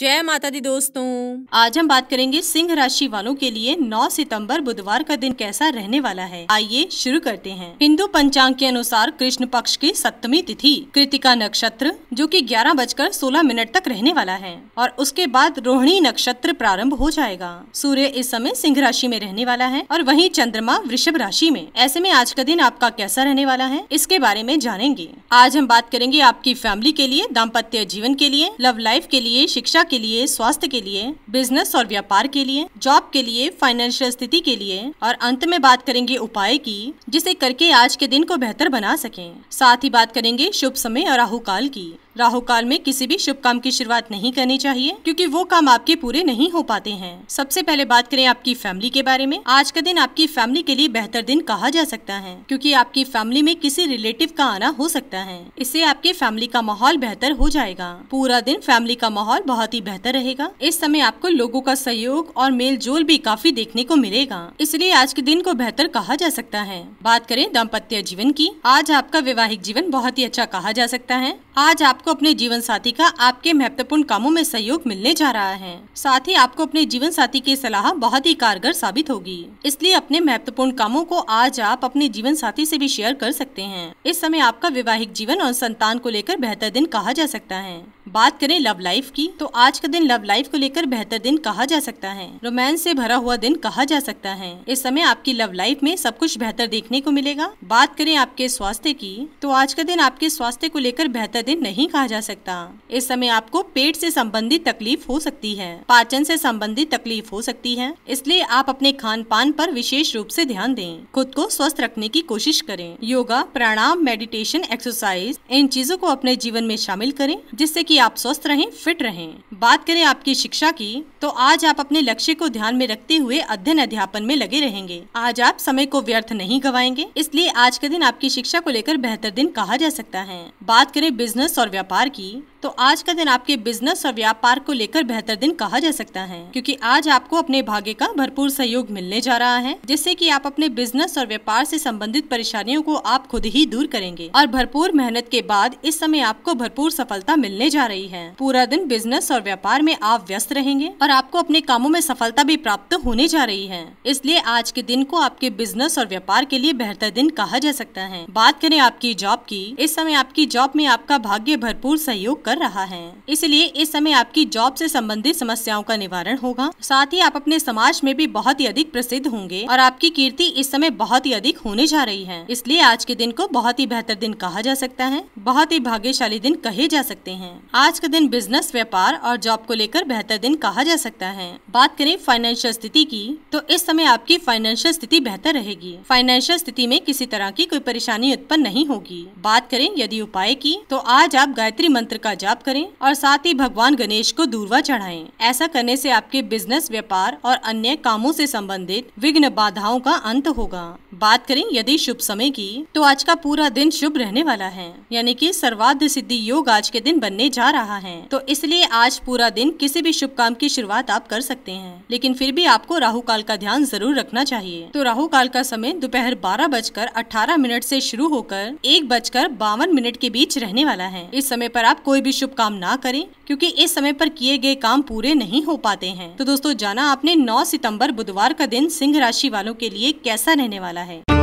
जय माता दी दोस्तों आज हम बात करेंगे सिंह राशि वालों के लिए 9 सितंबर बुधवार का दिन कैसा रहने वाला है आइए शुरू करते हैं हिंदू पंचांग के अनुसार कृष्ण पक्ष की सप्तमी तिथि कृतिका नक्षत्र जो कि ग्यारह बजकर सोलह मिनट तक रहने वाला है और उसके बाद रोहिणी नक्षत्र प्रारंभ हो जाएगा सूर्य इस समय सिंह राशि में रहने वाला है और वही चंद्रमा वृषभ राशि में ऐसे में आज का दिन आपका कैसा रहने वाला है इसके बारे में जानेंगे आज हम बात करेंगे आपकी फैमिली के लिए दाम्पत्य जीवन के लिए लव लाइफ के लिए शिक्षा के लिए स्वास्थ्य के लिए बिजनेस और व्यापार के लिए जॉब के लिए फाइनेंशियल स्थिति के लिए और अंत में बात करेंगे उपाय की जिसे करके आज के दिन को बेहतर बना सकें साथ ही बात करेंगे शुभ समय और राहु काल की राहु काल में किसी भी शुभ काम की शुरुआत नहीं करनी चाहिए क्योंकि वो काम आपके पूरे नहीं हो पाते हैं सबसे पहले बात करें आपकी फैमिली के बारे में आज का दिन आपकी फैमिली के लिए बेहतर दिन कहा जा सकता है क्योंकि आपकी फैमिली में किसी रिलेटिव का आना हो सकता है इससे आपके फैमिली का माहौल बेहतर हो जाएगा पूरा दिन फैमिली का माहौल बहुत ही बेहतर रहेगा इस समय आपको लोगो का सहयोग और मेल जोल भी काफी देखने को मिलेगा इसलिए आज के दिन को बेहतर कहा जा सकता है बात करें दाम्पत्य जीवन की आज आपका वैवाहिक जीवन बहुत ही अच्छा कहा जा सकता है आज आपको अपने जीवन साथी का आपके महत्वपूर्ण कामों में सहयोग मिलने जा रहा है साथ ही आपको अपने जीवन साथी की सलाह बहुत ही कारगर साबित होगी इसलिए अपने महत्वपूर्ण कामों को आज आप अपने जीवन साथी से भी शेयर कर सकते हैं इस समय आपका वैवाहिक जीवन और संतान को लेकर बेहतर दिन कहा जा सकता है बात करें लव लाइफ की तो आज का दिन लव लाइफ को लेकर बेहतर दिन कहा जा सकता है रोमांस से भरा हुआ दिन कहा जा सकता है इस समय आपकी लव लाइफ में सब कुछ बेहतर देखने को मिलेगा बात करें आपके स्वास्थ्य की तो आज का दिन आपके स्वास्थ्य को लेकर बेहतर दिन नहीं कहा जा सकता इस समय आपको पेट से संबंधित तकलीफ हो सकती है पाचन से संबंधित तकलीफ हो सकती है इसलिए आप अपने खान पान पर विशेष रूप से ध्यान दें खुद को स्वस्थ रखने की कोशिश करें योगा प्राणायाम मेडिटेशन एक्सरसाइज इन चीजों को अपने जीवन में शामिल करें जिससे कि आप स्वस्थ रहें फिट रहें बात करें आपकी शिक्षा की तो आज आप अपने लक्ष्य को ध्यान में रखते हुए अध्ययन अध्यापन में लगे रहेंगे आज आप समय को व्यर्थ नहीं गवाएंगे इसलिए आज का दिन आपकी शिक्षा को लेकर बेहतर दिन कहा जा सकता है बात करें बिजनेस और व्यापार की तो आज का दिन आपके बिजनेस और व्यापार को लेकर बेहतर दिन कहा जा सकता है क्योंकि आज आपको अपने भाग्य का भरपूर सहयोग मिलने जा रहा है जिससे कि आप अपने बिजनेस और व्यापार से संबंधित परेशानियों को आप खुद ही दूर करेंगे और भरपूर मेहनत के बाद इस समय आपको भरपूर सफलता मिलने जा रही है पूरा दिन बिजनेस और व्यापार में आप व्यस्त रहेंगे और और आपको अपने कामों में सफलता भी प्राप्त होने जा रही है इसलिए आज के दिन को आपके बिजनेस और व्यापार के लिए बेहतर दिन कहा जा सकता है बात करें आपकी जॉब की इस समय आपकी जॉब में आपका भाग्य भरपूर सहयोग कर रहा है इसलिए इस समय आपकी जॉब से संबंधित समस्याओं का निवारण होगा साथ ही आप अपने समाज में भी बहुत ही अधिक प्रसिद्ध होंगे और आपकी कीर्ति इस समय बहुत ही अधिक होने जा रही है इसलिए आज के दिन को बहुत ही बेहतर दिन कहा जा सकता है बहुत ही भाग्यशाली दिन कहे जा सकते हैं आज का दिन बिजनेस व्यापार और जॉब को लेकर बेहतर दिन कहा जा सकता है बात करें फाइनेंशियल स्थिति की तो इस समय आपकी फाइनेंशियल स्थिति बेहतर रहेगी फाइनेंशियल स्थिति में किसी तरह की कोई परेशानी उत्पन्न नहीं होगी बात करें यदि उपाय की तो आज आप गायत्री मंत्र का जाप करें और साथ ही भगवान गणेश को दूरवा चढ़ाएं। ऐसा करने से आपके बिजनेस व्यापार और अन्य कामों से संबंधित विघ्न बाधाओं का अंत होगा बात करें यदि शुभ समय की तो आज का पूरा दिन शुभ रहने वाला है यानी कि सर्वाध सिद्धि योग आज के दिन बनने जा रहा है तो इसलिए आज पूरा दिन किसी भी शुभ काम की शुरुआत शुरुआत आप कर सकते हैं लेकिन फिर भी आपको राहु काल का ध्यान जरूर रखना चाहिए तो राहु काल का समय दोपहर बारह बजकर अठारह मिनट से शुरू होकर एक बजकर बावन मिनट के बीच रहने वाला है इस समय पर आप कोई भी शुभ काम ना करें क्योंकि इस समय पर किए गए काम पूरे नहीं हो पाते हैं तो दोस्तों जाना आपने 9 सितंबर बुधवार का दिन सिंह राशि वालों के लिए कैसा रहने वाला है